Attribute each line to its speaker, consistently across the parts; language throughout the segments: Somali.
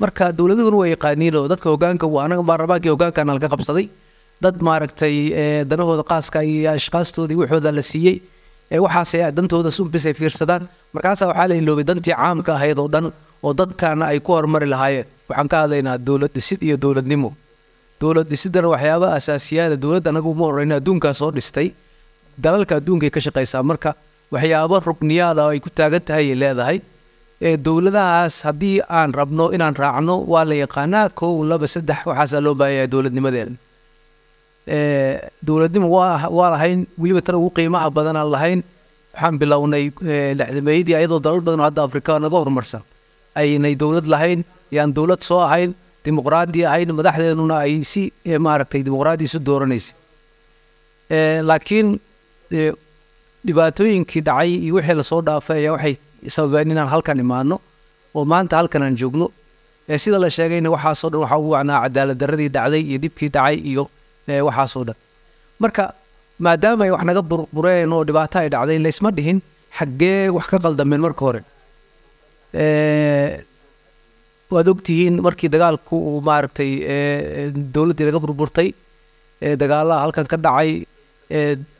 Speaker 1: marka dowladaduna waa yaqaaniin oo dadka hogaanka anaga baarlamaankii hogaankaana laga qabsaday dad maaragtay eh, danahooda qaaska iyo ashqaastoodii waxooda la siiyey eh, waxaase dantooda sumbisay fiirsadaan markaasaa waxaa la iloobay dantii caamka ahayd oo dhan oo dadkaana ay ku horumari lahaayeen waxaan ka hadlaynaa dowlad dhisid iyo dowladnimo dowlad dhisidana waxyaaba asaasiyaada dowladda anagu uma horreyn adduunkaa dhistay dalalka adduunkay ka shaqaysaa marka waxyaaba rukniyaada oo ay ku taagan tahay ay leedahay dowladahaas haddii aan rabno inaan raacno waa la yaqaanaa kow laba saddex waxaasaa loo baahanyaa dowladnimadeeda dowladnimo waa lahayn weliba tan ugu qiimaha badanaan lahayn waxaan bilownay lexdameeyadii ayadoo dalal badan oo hadda afrika naga horumarsan aynay dowlad lahayn yaan dowlad soo ahayn dimuqraadi ahayn madaxdeenuna ay si maaragtay dimuqraadi isu dooranaysay laakiin dhibaatooyinkii dhacay iyo wixii lasoo dhaafay ayaa waxay sababeen inaan halkan imaano oo maanta halkan aan joogno sida la sheegayna waxaasoo dhan waxaa ugu wacnaa cadaaladdaradii dhacday iyo dhibkii dhacay iyo waxaasoo dhan marka maadaama ay wax naga burbureen oo dhibaato ay dhacday laysma dhihin xaggee wax ka qaldameen marka hore waad ogtihiin markii dagaalku uu maaragtay dowladdii laga burburtay dagaalaha halkan ka dhacay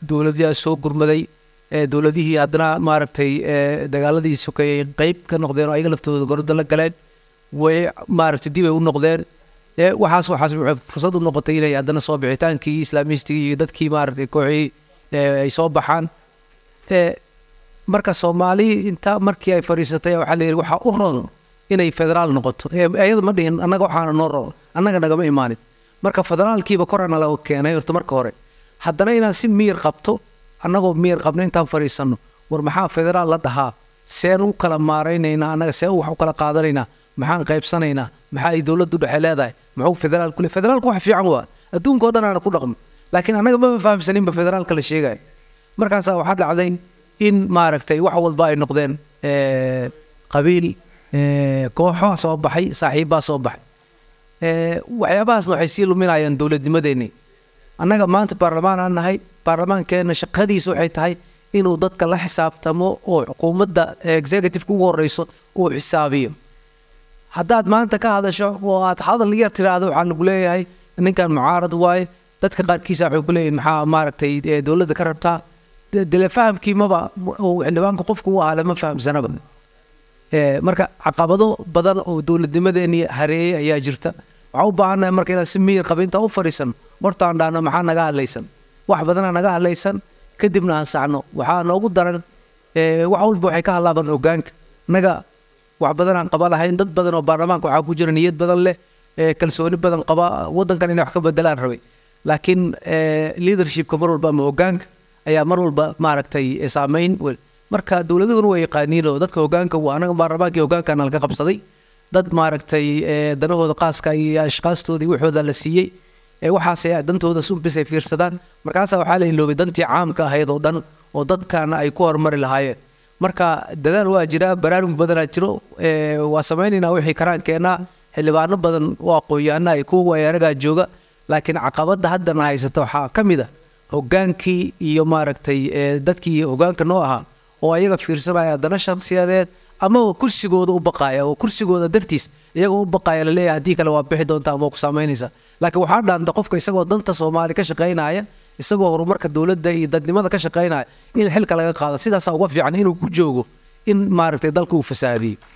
Speaker 1: dowladyaa soo gurmaday dowladihii haddana maaragtay dagaaladii sokeeyey qeyb ka noqdeen oo ayaga laftooda gorada la galeen way maaragtay dibay u noqdeen waxaas waxaas waxay fursad u noqotay inay haddana soo bixitaankii islaamistigii iyo dadkii maaragtay kooxii ay soo baxaan marka soomaali inta markii ay fadhiisatay waxaa la yidhi waxaa u roon inay federaal noqoto ayada ma dhihin annaga waxaana noo roon annaga nagama imaanin marka federaalkiiba korana keenay horta marka hore haddana inaan si miyir qabto annagoo miyar qabno intaan fadhiisanno war maxaa federaal la dhahaa seen u kala maaraynaynaa annaga see wax u kala qaadanaynaa maxaan qaybsanaynaa maxaa ay dowladdu dhexe leedahay muxuu federaalku federaalku wax fiican waa adduunka oo dhan aana ku dhaqmo laakiin annaga maba fahamsaninba federaalka la sheegaya markaasaa waxaa dhacday in maaragtay wax walba ay noqdeen eh, qabiil eh, kooxo soo baxay saaxiibbaa soo baxay eh, waxyaabahaasna waxay sii luminayaan dowladnimadeennii annaga maanta baarlamaan aan nahay baarlamaankeenna shaqadiis waxay tahay inuu dadka la xisaabtamo oo xukuumadda executive ugu horeyso uu xisaabiyo haddaad maanta ka hadasho oo aad hadal yar tiraahdo waxaa lagu leeyahay ninkan mucaarad waaye dadka qaarkiisa waxay ku leeyihin maxaa maaragtay dowladda ka rabtaa dele fahamkii maba uu xildhibaanka qofku u ahaa lama fahamsanaba marka caqabado badan oo dowladnimadeeni hareeyay ayaa jirta waxaan u baahannahay marka inaan si miyir qabiinta u fadhiisanno marto aan dhaahno maxaa naga hadlaysan wax badanaa naga hadlaysan kadibna aan sacno waxaa noogu daran eh, wax walba waxay ka hadlaabaan hogaanka naga wax badanaan qaba lahayn dad badan oo baarlamaanka waxaa ku jira niyad badan leh eh, kalsooni badan qaba wadankan inay wax ka bedelaan rabay laakiin eh, leadershipka mar walba ama hogaanka ayaa mar walba maaragtay saamayn marka dowladahuna waa yaqaaniinoo dadka hogaanka anaga baarlamaankii hogaankaana laga qabsaday dad maaragtay eh, danahooda qaaska iyo ashqaastoodii waxooda la siiyey eh, waxaase dantooda sunbis ay fiirsadaan markaasaa waxaa la iloobay dantii caamka ahayd oo dhan oo dadkana ay ku horumari lahaayeen marka dadaal waa jira baraaruj badanaa jiro eh, waa samaynaynaa wixii karaankeenaa xildhibaano badan oo aqoonyahanna ay ku weeragaa jooga laakiin caqabadda haddana haysata waxaa ka mid a hogaankii iyo maaragtay dadkii hogaanka noo ahaa oo ayaga fiirsanaya dana shaksiyadeed amaba kursigooda u baqaya oo kursigooda dartiis iyagoo u baqaya laleeyahay haddii kale waa bixi doonta ama ku saameynaysaa laakiin waxaa dhaanta qofka isagoo danta soomaaliya ka shaqaynaya isagoo horumarka dowladda iyo dadnimada ka shaqaynaya in xilka laga qaado sidaasaa uga fiican inuu ku joogo in maaragtay dalka uu fasahaadiyo